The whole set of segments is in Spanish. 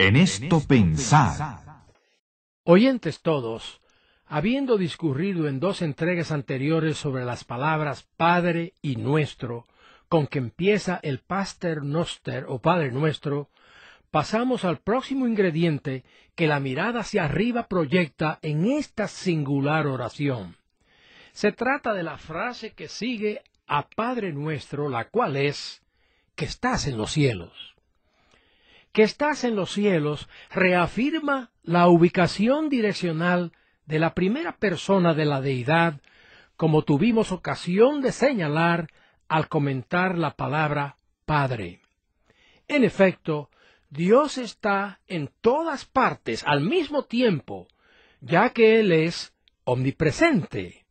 En esto pensar. Oyentes todos, habiendo discurrido en dos entregas anteriores sobre las palabras Padre y Nuestro, con que empieza el Pater Noster o Padre Nuestro, pasamos al próximo ingrediente que la mirada hacia arriba proyecta en esta singular oración. Se trata de la frase que sigue a Padre Nuestro, la cual es, que estás en los cielos que estás en los cielos reafirma la ubicación direccional de la primera persona de la deidad, como tuvimos ocasión de señalar al comentar la palabra Padre. En efecto, Dios está en todas partes al mismo tiempo, ya que Él es omnipresente.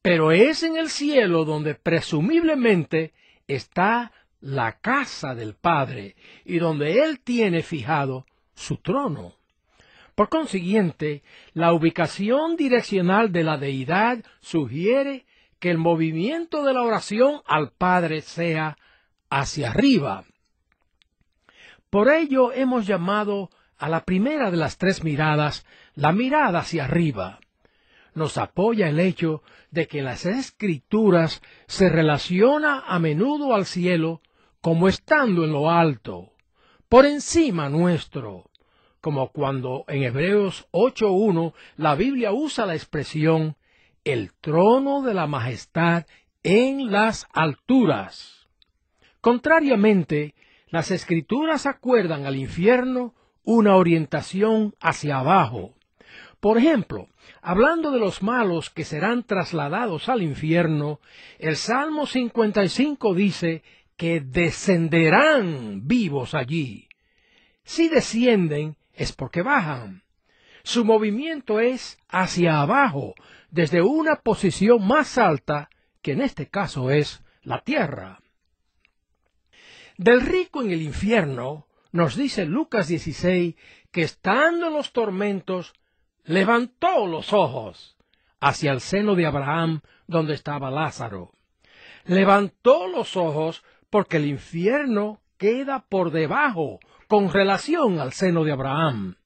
Pero es en el cielo donde presumiblemente está la casa del Padre y donde Él tiene fijado su trono. Por consiguiente, la ubicación direccional de la deidad sugiere que el movimiento de la oración al Padre sea hacia arriba. Por ello hemos llamado a la primera de las tres miradas la mirada hacia arriba. Nos apoya el hecho de que las escrituras se relaciona a menudo al cielo como estando en lo alto, por encima nuestro, como cuando en Hebreos 8.1 la Biblia usa la expresión el trono de la majestad en las alturas. Contrariamente, las escrituras acuerdan al infierno una orientación hacia abajo. Por ejemplo, hablando de los malos que serán trasladados al infierno, el Salmo 55 dice que descenderán vivos allí. Si descienden es porque bajan. Su movimiento es hacia abajo, desde una posición más alta, que en este caso es la tierra. Del rico en el infierno, nos dice Lucas 16, que estando en los tormentos, levantó los ojos hacia el seno de Abraham, donde estaba Lázaro. Levantó los ojos porque el infierno queda por debajo con relación al seno de Abraham.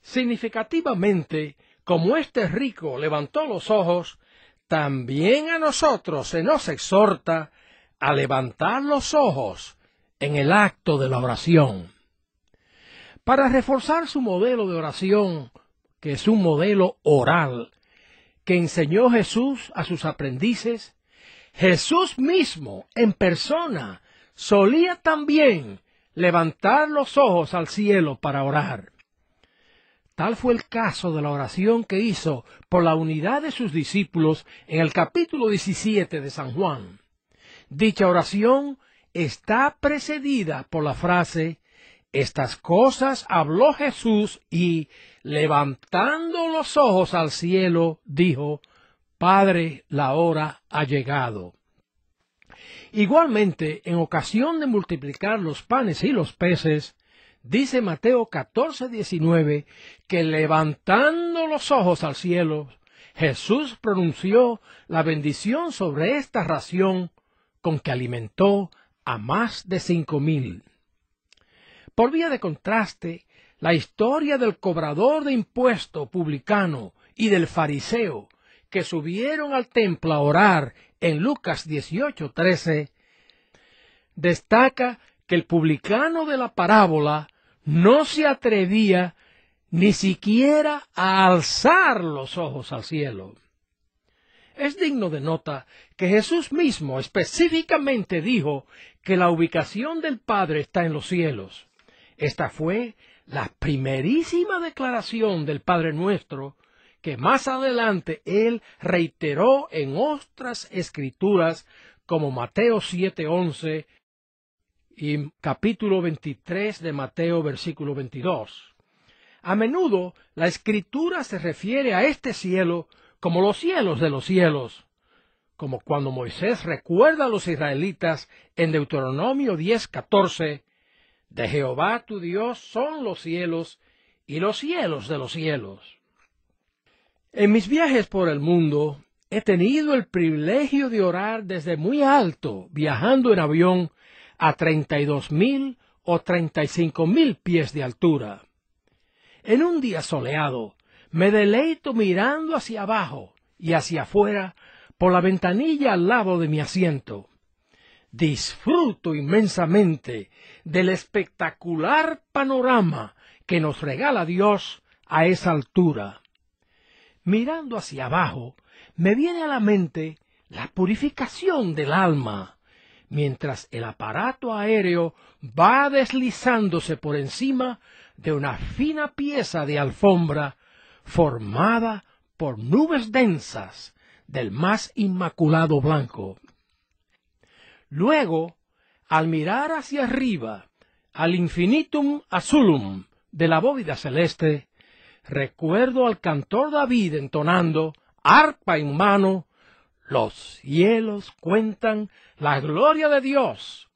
Significativamente, como este rico levantó los ojos, también a nosotros se nos exhorta a levantar los ojos en el acto de la oración. Para reforzar su modelo de oración, que es un modelo oral, que enseñó Jesús a sus aprendices, Jesús mismo en persona solía también levantar los ojos al cielo para orar. Tal fue el caso de la oración que hizo por la unidad de sus discípulos en el capítulo 17 de San Juan. Dicha oración está precedida por la frase, estas cosas habló Jesús y, levantando los ojos al cielo, dijo, Padre, la hora ha llegado. Igualmente, en ocasión de multiplicar los panes y los peces, dice Mateo 14, que levantando los ojos al cielo, Jesús pronunció la bendición sobre esta ración con que alimentó a más de cinco mil. Por vía de contraste, la historia del cobrador de impuesto publicano y del fariseo que subieron al templo a orar en Lucas 18:13, destaca que el publicano de la parábola no se atrevía ni siquiera a alzar los ojos al cielo. Es digno de nota que Jesús mismo específicamente dijo que la ubicación del Padre está en los cielos. Esta fue la primerísima declaración del Padre nuestro que más adelante él reiteró en otras escrituras como Mateo 7:11 y capítulo 23 de Mateo versículo 22. A menudo la escritura se refiere a este cielo como los cielos de los cielos, como cuando Moisés recuerda a los israelitas en Deuteronomio 10:14, de Jehová tu Dios son los cielos y los cielos de los cielos. En mis viajes por el mundo he tenido el privilegio de orar desde muy alto, viajando en avión a mil o mil pies de altura. En un día soleado, me deleito mirando hacia abajo y hacia afuera por la ventanilla al lado de mi asiento. Disfruto inmensamente del espectacular panorama que nos regala Dios a esa altura mirando hacia abajo, me viene a la mente la purificación del alma, mientras el aparato aéreo va deslizándose por encima de una fina pieza de alfombra formada por nubes densas del más inmaculado blanco. Luego, al mirar hacia arriba, al infinitum azulum de la bóveda celeste, recuerdo al cantor David entonando, arpa en mano, los cielos cuentan la gloria de Dios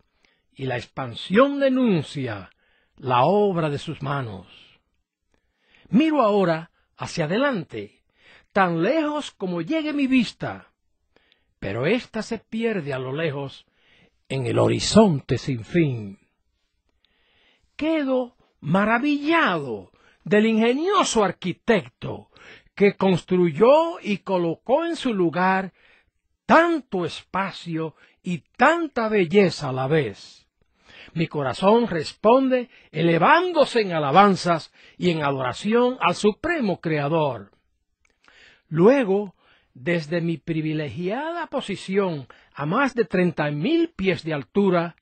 y la expansión denuncia la obra de sus manos. Miro ahora hacia adelante, tan lejos como llegue mi vista, pero ésta se pierde a lo lejos en el horizonte sin fin. Quedo maravillado del ingenioso arquitecto que construyó y colocó en su lugar tanto espacio y tanta belleza a la vez. Mi corazón responde elevándose en alabanzas y en adoración al Supremo Creador. Luego, desde mi privilegiada posición a más de treinta mil pies de altura,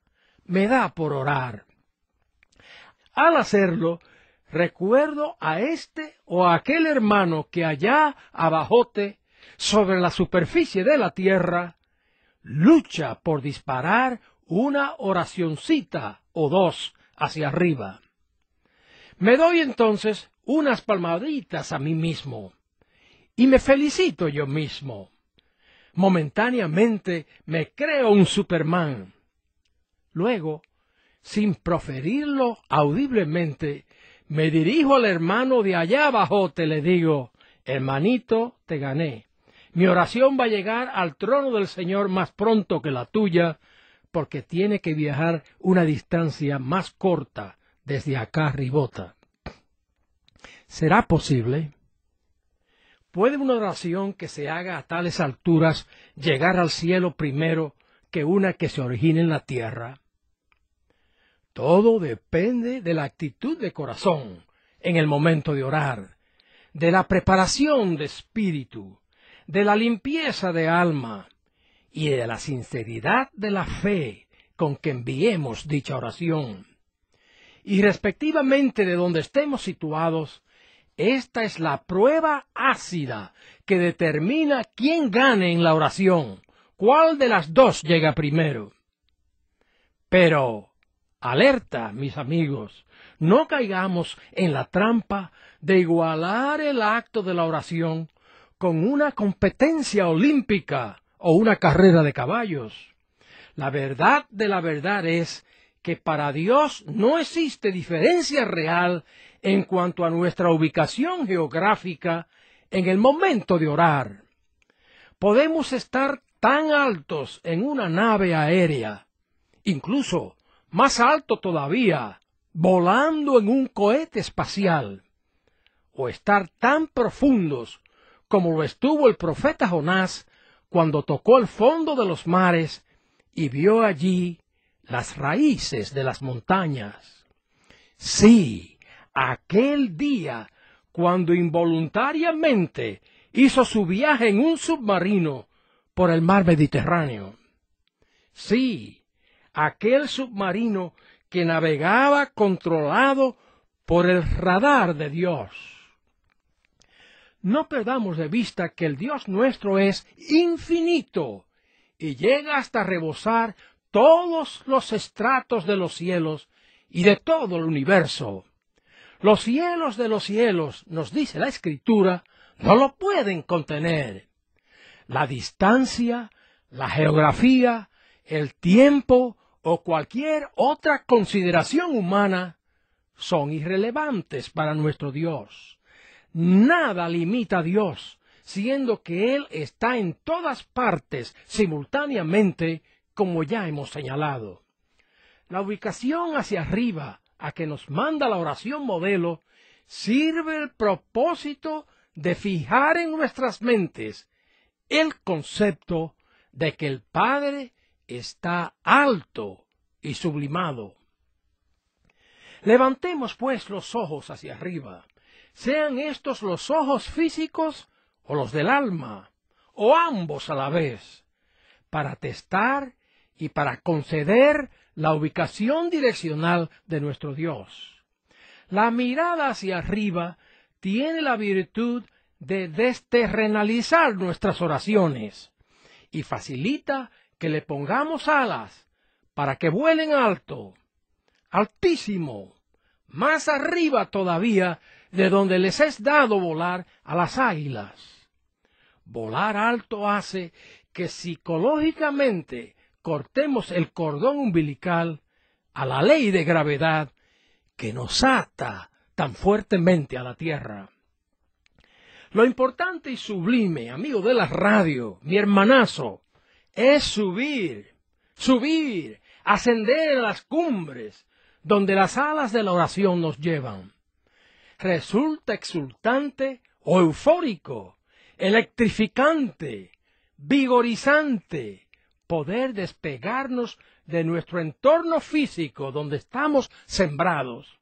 me da por orar. Al hacerlo, recuerdo a este o a aquel hermano que allá abajote, sobre la superficie de la tierra, lucha por disparar una oracioncita o dos hacia arriba. Me doy entonces unas palmaditas a mí mismo y me felicito yo mismo. Momentáneamente me creo un Superman. Luego, sin proferirlo audiblemente, me dirijo al hermano de allá abajo, te le digo, hermanito, te gané. Mi oración va a llegar al trono del Señor más pronto que la tuya, porque tiene que viajar una distancia más corta desde acá ribota. ¿Será posible? ¿Puede una oración que se haga a tales alturas llegar al cielo primero que una que se origine en la tierra? Todo depende de la actitud de corazón en el momento de orar, de la preparación de espíritu, de la limpieza de alma y de la sinceridad de la fe con que enviemos dicha oración. Y respectivamente de donde estemos situados, esta es la prueba ácida que determina quién gane en la oración, cuál de las dos llega primero. Pero, Alerta, mis amigos, no caigamos en la trampa de igualar el acto de la oración con una competencia olímpica o una carrera de caballos. La verdad de la verdad es que para Dios no existe diferencia real en cuanto a nuestra ubicación geográfica en el momento de orar. Podemos estar tan altos en una nave aérea, incluso más alto todavía, volando en un cohete espacial, o estar tan profundos como lo estuvo el profeta Jonás cuando tocó el fondo de los mares y vio allí las raíces de las montañas. Sí, aquel día cuando involuntariamente hizo su viaje en un submarino por el mar Mediterráneo. Sí, aquel submarino que navegaba controlado por el radar de Dios. No perdamos de vista que el Dios nuestro es infinito y llega hasta rebosar todos los estratos de los cielos y de todo el universo. Los cielos de los cielos, nos dice la Escritura, no lo pueden contener. La distancia, la geografía, el tiempo, o cualquier otra consideración humana son irrelevantes para nuestro Dios. Nada limita a Dios, siendo que Él está en todas partes simultáneamente, como ya hemos señalado. La ubicación hacia arriba a que nos manda la oración modelo sirve el propósito de fijar en nuestras mentes el concepto de que el Padre está alto y sublimado. Levantemos pues los ojos hacia arriba, sean estos los ojos físicos o los del alma, o ambos a la vez, para testar y para conceder la ubicación direccional de nuestro Dios. La mirada hacia arriba tiene la virtud de desterrenalizar nuestras oraciones y facilita que le pongamos alas para que vuelen alto, altísimo, más arriba todavía de donde les es dado volar a las águilas. Volar alto hace que psicológicamente cortemos el cordón umbilical a la ley de gravedad que nos ata tan fuertemente a la Tierra. Lo importante y sublime, amigo de la radio, mi hermanazo, es subir, subir, ascender a las cumbres donde las alas de la oración nos llevan. Resulta exultante o eufórico, electrificante, vigorizante, poder despegarnos de nuestro entorno físico donde estamos sembrados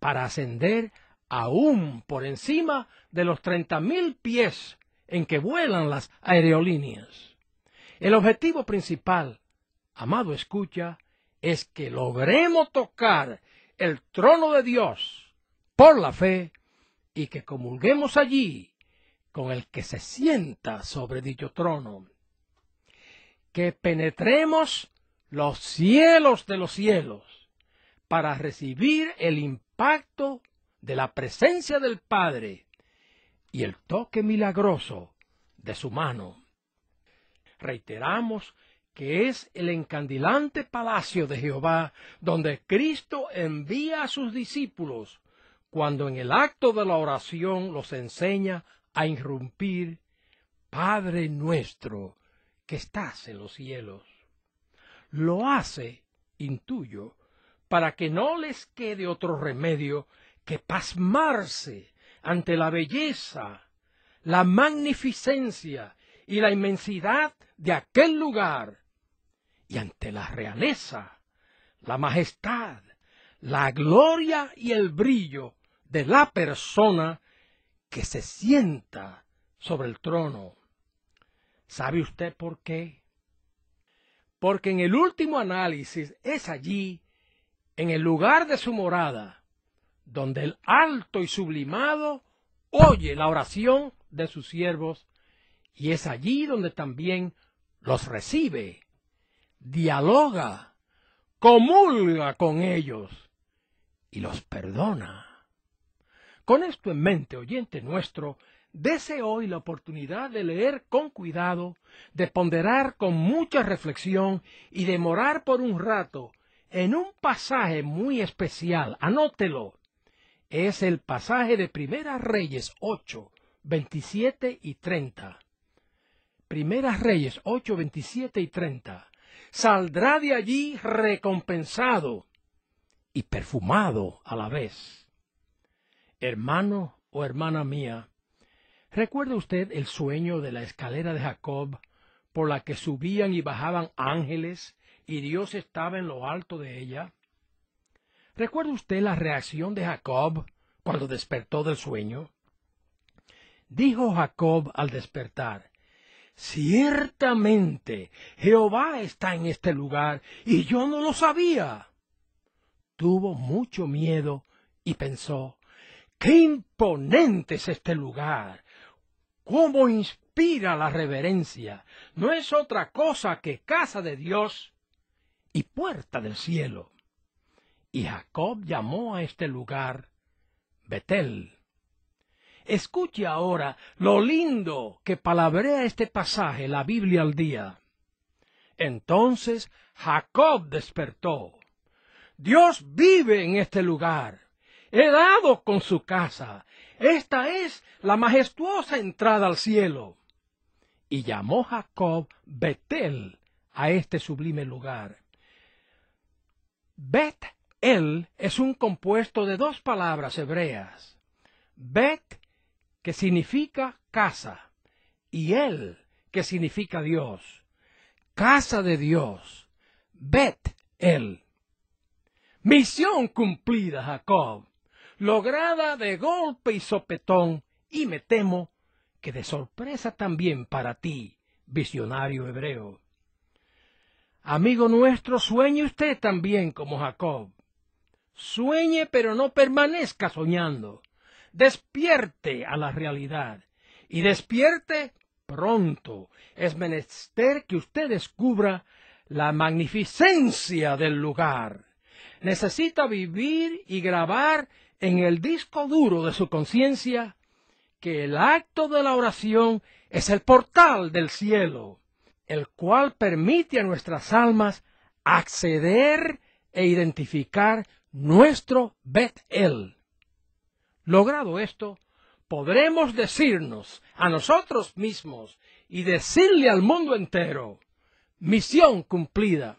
para ascender aún por encima de los 30.000 pies en que vuelan las aerolíneas. El objetivo principal, amado escucha, es que logremos tocar el trono de Dios por la fe y que comulguemos allí con el que se sienta sobre dicho trono. Que penetremos los cielos de los cielos para recibir el impacto de la presencia del Padre y el toque milagroso de su mano. Reiteramos que es el encandilante palacio de Jehová donde Cristo envía a sus discípulos cuando en el acto de la oración los enseña a irrumpir Padre nuestro que estás en los cielos. Lo hace, intuyo, para que no les quede otro remedio que pasmarse ante la belleza, la magnificencia y la inmensidad de aquel lugar. Y ante la realeza, la majestad, la gloria y el brillo de la persona que se sienta sobre el trono. ¿Sabe usted por qué? Porque en el último análisis es allí, en el lugar de su morada, donde el alto y sublimado oye la oración de sus siervos y es allí donde también los recibe, dialoga, comulga con ellos y los perdona. Con esto en mente, oyente nuestro, dese hoy la oportunidad de leer con cuidado, de ponderar con mucha reflexión y de morar por un rato en un pasaje muy especial. Anótelo. Es el pasaje de Primera Reyes 8, 27 y 30. Primeras Reyes 8, 27 y 30. Saldrá de allí recompensado y perfumado a la vez. Hermano o hermana mía, ¿recuerda usted el sueño de la escalera de Jacob por la que subían y bajaban ángeles y Dios estaba en lo alto de ella? ¿Recuerda usted la reacción de Jacob cuando despertó del sueño? Dijo Jacob al despertar, Ciertamente Jehová está en este lugar y yo no lo sabía. Tuvo mucho miedo y pensó, qué imponente es este lugar, cómo inspira la reverencia, no es otra cosa que casa de Dios y puerta del cielo. Y Jacob llamó a este lugar Betel. Escuche ahora lo lindo que palabrea este pasaje, la Biblia al día. Entonces Jacob despertó. Dios vive en este lugar. He dado con su casa. Esta es la majestuosa entrada al cielo. Y llamó Jacob Betel a este sublime lugar. Bet-el es un compuesto de dos palabras hebreas. Bet que significa casa, y él, que significa Dios. Casa de Dios, Bet él. Misión cumplida, Jacob, lograda de golpe y sopetón, y me temo que de sorpresa también para ti, visionario hebreo. Amigo nuestro, sueñe usted también como Jacob. Sueñe, pero no permanezca soñando despierte a la realidad y despierte pronto. Es menester que usted descubra la magnificencia del lugar. Necesita vivir y grabar en el disco duro de su conciencia que el acto de la oración es el portal del cielo, el cual permite a nuestras almas acceder e identificar nuestro Bet-El. Logrado esto, podremos decirnos a nosotros mismos y decirle al mundo entero, misión cumplida.